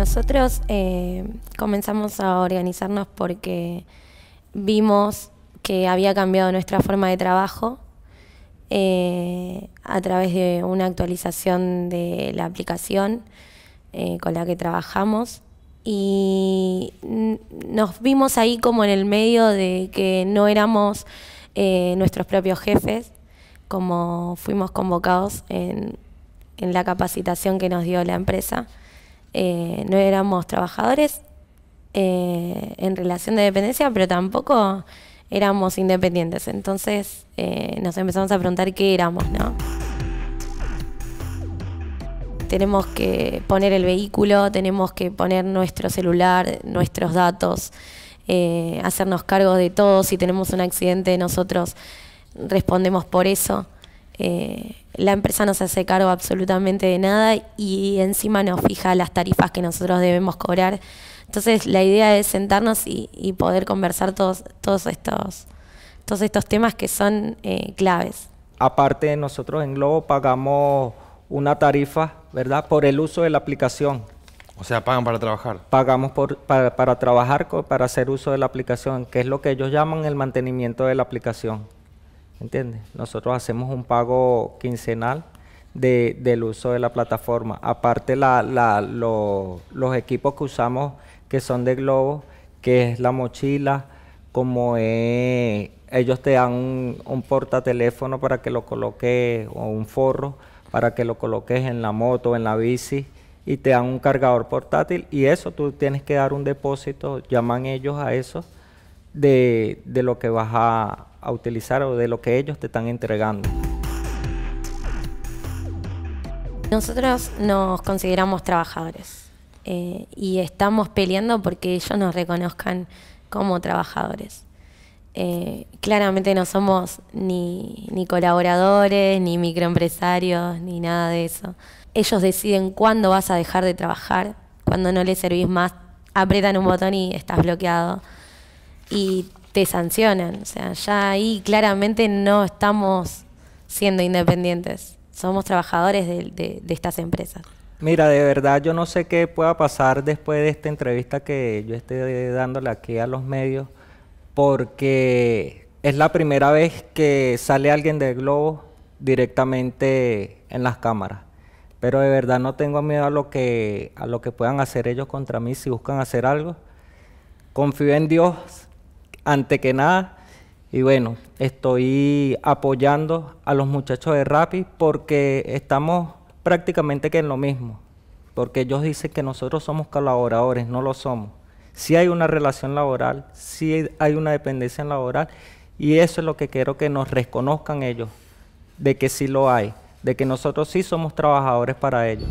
Nosotros eh, comenzamos a organizarnos porque vimos que había cambiado nuestra forma de trabajo eh, a través de una actualización de la aplicación eh, con la que trabajamos y nos vimos ahí como en el medio de que no éramos nuestros propios jefes, como fuimos convocados en la capacitación que nos dio la empresa. Eh, no éramos trabajadores eh, en relación de dependencia, pero tampoco éramos independientes. Entonces eh, nos empezamos a preguntar qué éramos, ¿no? Tenemos que poner el vehículo, tenemos que poner nuestro celular, nuestros datos, hacernos cargo de todo. Si tenemos un accidente, nosotros respondemos por eso. Eh, la empresa no se hace cargo absolutamente de nada y encima nos fija las tarifas que nosotros debemos cobrar. Entonces la idea es sentarnos y, poder conversar todos, estos, estos temas que son eh, claves. Aparte, nosotros en Globo pagamos una tarifa, ¿verdad?, por el uso de la aplicación. O sea, pagan para trabajar. Pagamos para trabajar, para hacer uso de la aplicación, que es lo que ellos llaman el mantenimiento de la aplicación. ¿Entiendes? Nosotros hacemos un pago quincenal del uso de la plataforma. Aparte los equipos que usamos que son de globo, que es la mochila, como es, ellos te dan un, un portateléfono para que lo coloques, o un forro para que lo coloques en la moto, en la bici, y te dan un cargador portátil, y eso tú tienes que dar un depósito, llaman ellos a eso, de lo que vas a, a utilizar o de lo que ellos te están entregando. Nosotros nos consideramos trabajadores eh, y estamos peleando porque ellos nos reconozcan como trabajadores. Eh, claramente no somos ni, ni, colaboradores, ni microempresarios, ni nada de eso. Ellos deciden cuándo vas a dejar de trabajar, cuando no les servís más, apretan un botón y estás bloqueado. Y te sancionan. O sea, ya ahí claramente no estamos siendo independientes. Somos trabajadores de, estas empresas. Mira, de verdad yo no sé qué pueda pasar después de esta entrevista que yo esté dándole aquí a los medios, porque es la primera vez que sale alguien del globo directamente en las cámaras. Pero de verdad no tengo miedo a lo que, a lo que puedan hacer ellos contra mí si buscan hacer algo. Confío en Dios, ante que nada. Y bueno, estoy apoyando a los muchachos de RAPI porque estamos prácticamente que en lo mismo. Porque ellos dicen que nosotros somos colaboradores, no lo somos. Si sí hay una relación laboral, si sí hay una dependencia laboral, y eso es lo que quiero que nos reconozcan ellos, de que sí lo hay, de que nosotros sí somos trabajadores para ellos.